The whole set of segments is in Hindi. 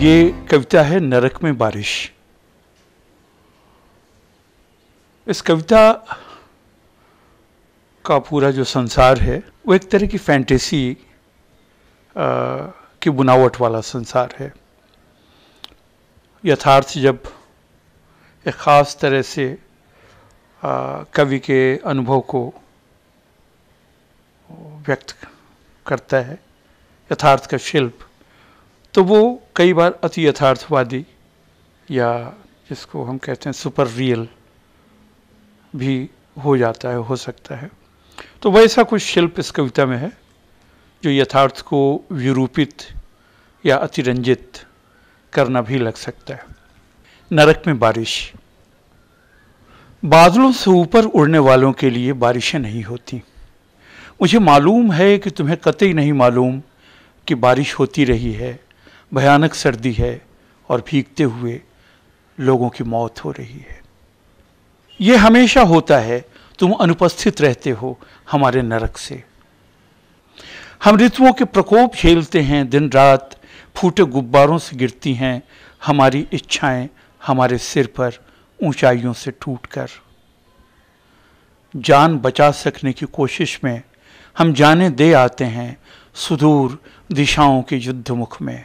ये कविता है नरक में बारिश इस कविता का पूरा जो संसार है वो एक तरह की फैंटेसी की बुनावट वाला संसार है यथार्थ जब एक ख़ास तरह से कवि के अनुभव को व्यक्त करता है यथार्थ का शिल्प तो वो कई बार अति यथार्थवादी या जिसको हम कहते हैं सुपर रियल भी हो जाता है हो सकता है तो वैसा कुछ शिल्प इस कविता में है जो यथार्थ को विरूपित या अतिरंजित करना भी लग सकता है नरक में बारिश बादलों से ऊपर उड़ने वालों के लिए बारिशें नहीं होती मुझे मालूम है कि तुम्हें कतई नहीं मालूम कि बारिश होती रही है भयानक सर्दी है और भीगते हुए लोगों की मौत हो रही है ये हमेशा होता है तुम अनुपस्थित रहते हो हमारे नरक से हम ऋतुओं के प्रकोप झेलते हैं दिन रात फूटे गुब्बारों से गिरती हैं हमारी इच्छाएं हमारे सिर पर ऊंचाइयों से टूटकर जान बचा सकने की कोशिश में हम जाने दे आते हैं सुदूर दिशाओं के युद्ध मुख में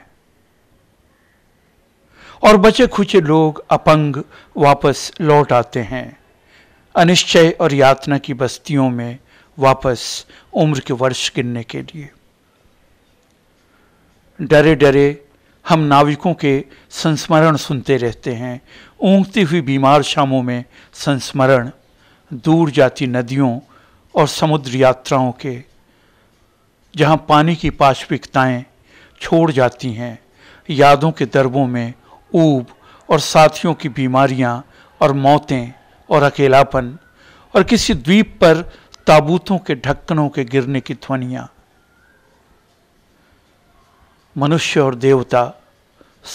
और बचे खुचे लोग अपंग वापस लौट आते हैं अनिश्चय और यातना की बस्तियों में वापस उम्र के वर्ष गिनने के लिए डरे डरे हम नाविकों के संस्मरण सुनते रहते हैं ऊँगती हुई बीमार शामों में संस्मरण दूर जाती नदियों और समुद्र यात्राओं के जहाँ पानी की पाश्विकताएँ छोड़ जाती हैं यादों के दरबों में ऊब और साथियों की बीमारियां और मौतें और अकेलापन और किसी द्वीप पर ताबूतों के ढक्कनों के गिरने की ध्वनियां मनुष्य और देवता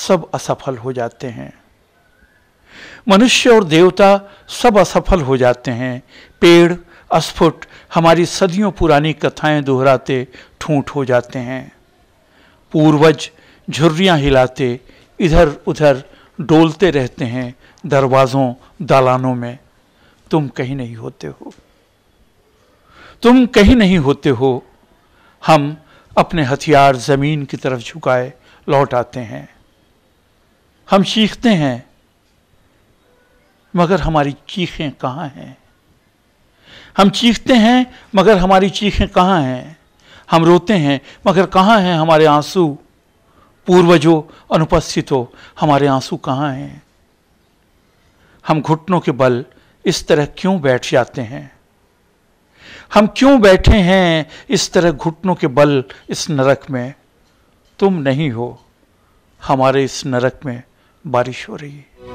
सब असफल हो जाते हैं मनुष्य और देवता सब असफल हो जाते हैं पेड़ अस्फुट हमारी सदियों पुरानी कथाएं दोहराते ठूंठ हो जाते हैं पूर्वज झुर्रियां हिलाते इधर उधर डोलते रहते हैं दरवाज़ों दालानों में तुम कहीं नहीं होते हो तुम कहीं नहीं होते हो हम अपने हथियार ज़मीन की तरफ झुकाए लौट आते हैं हम चीखते हैं मगर हमारी चीखें कहाँ हैं हम चीखते हैं मगर हमारी चीखें कहाँ हैं हम रोते हैं मगर कहाँ हैं हमारे आंसू पूर्वजों अनुपस्थितों हमारे आंसू कहाँ हैं हम घुटनों के बल इस तरह क्यों बैठ जाते हैं हम क्यों बैठे हैं इस तरह घुटनों के बल इस नरक में तुम नहीं हो हमारे इस नरक में बारिश हो रही है